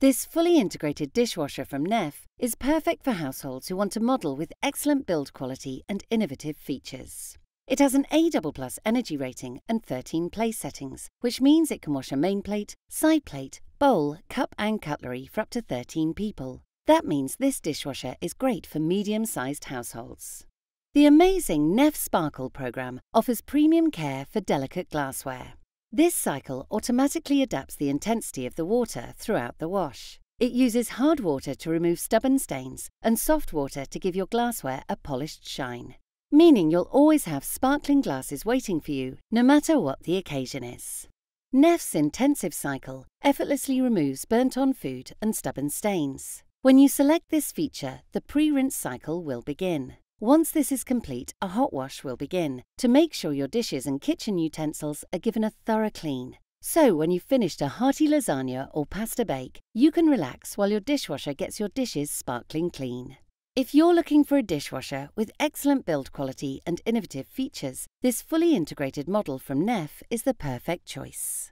This fully integrated dishwasher from Neff is perfect for households who want a model with excellent build quality and innovative features. It has an A++ energy rating and 13 place settings, which means it can wash a main plate, side plate, bowl, cup and cutlery for up to 13 people. That means this dishwasher is great for medium-sized households. The amazing Neff Sparkle program offers premium care for delicate glassware. This cycle automatically adapts the intensity of the water throughout the wash. It uses hard water to remove stubborn stains and soft water to give your glassware a polished shine, meaning you'll always have sparkling glasses waiting for you, no matter what the occasion is. Neff's intensive cycle effortlessly removes burnt-on food and stubborn stains. When you select this feature, the pre-rinse cycle will begin. Once this is complete, a hot wash will begin to make sure your dishes and kitchen utensils are given a thorough clean. So when you've finished a hearty lasagna or pasta bake, you can relax while your dishwasher gets your dishes sparkling clean. If you're looking for a dishwasher with excellent build quality and innovative features, this fully integrated model from Neff is the perfect choice.